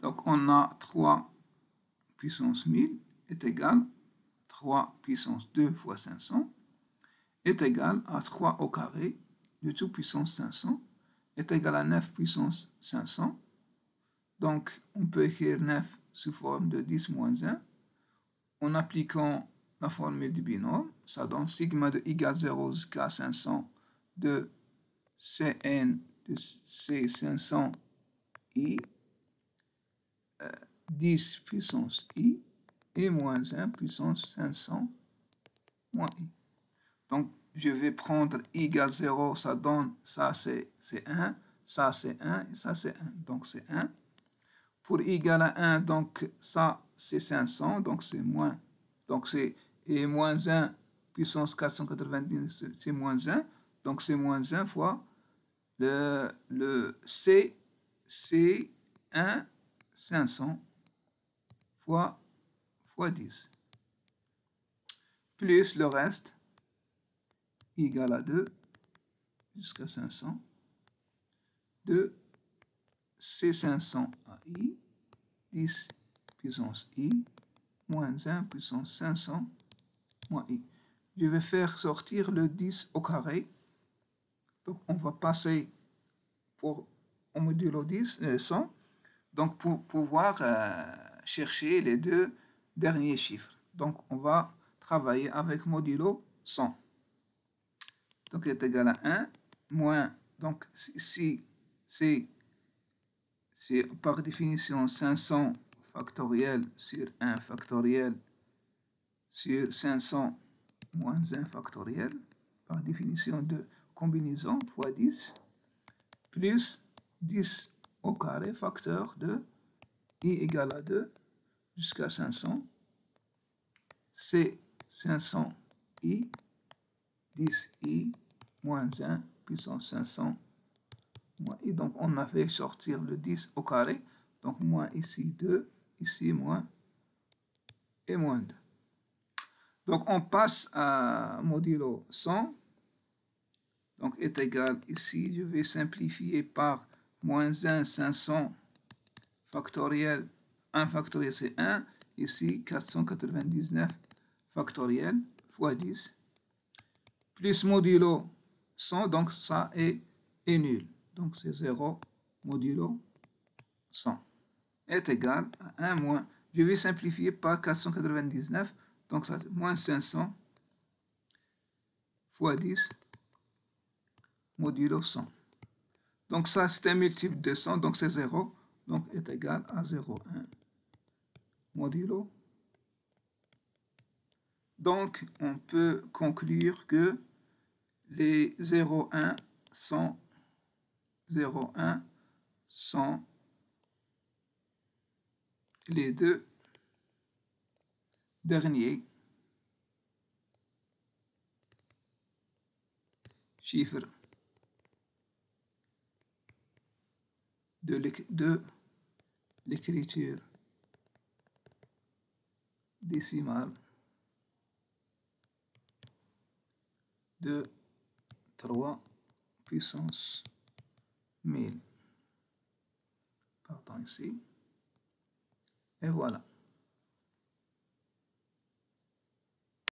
Donc on a 3 puissance 1000 est égal 3 puissance 2 fois 500 est égal à 3 au carré de tout puissance 500 est égal à 9 puissance 500. Donc on peut écrire 9 sous forme de 10 moins 1. En appliquant la formule du binôme, ça donne sigma de i égale 0 jusqu'à 500 de Cn de C500i 10 puissance i et moins 1 puissance 500 moins i. Donc, je vais prendre i égale 0, ça donne, ça c'est 1, ça c'est 1, ça c'est 1, donc c'est 1. Pour i égale à 1, donc ça c'est 500, donc c'est moins, donc c'est et moins 1 puissance 490, c'est moins 1, donc c'est moins 1 fois le, le C, C1 500 fois, 10 plus le reste égal à 2 jusqu'à 500 de C500 à I 10 puissance I moins 1 puissance 500 moins I. Je vais faire sortir le 10 au carré. Donc on va passer pour, au modulo 10, 100, donc, pour pouvoir euh, chercher les deux derniers chiffres. Donc, on va travailler avec modulo 100. Donc, il est égal à 1 moins, donc, si c'est par définition 500 factoriel sur 1 factoriel sur 500 moins 1 factoriel, par définition de combinaison, fois 10, plus 10 au carré facteur de i égale à 2 jusqu'à 500. c 500i, 10i moins 1 puissance 500 moins i. Donc on a fait sortir le 10 au carré. Donc moins ici 2, ici moins et moins 2. Donc on passe à modulo 100. Donc est égal ici, je vais simplifier par moins 1, 500 factoriel, 1 factoriel c'est 1, ici 499 factoriel fois 10, plus modulo 100, donc ça est, est nul, donc c'est 0 modulo 100 est égal à 1 moins, je vais simplifier par 499, donc ça moins 500 fois 10 modulo 100. Donc ça, c'est un multiple de 100, donc c'est 0, donc est égal à 0,1 modulo. Donc, on peut conclure que les sont 0,1 sont les deux derniers chiffres. de l'écriture décimale de 3 puissance 1000. Pardon ici. Et voilà.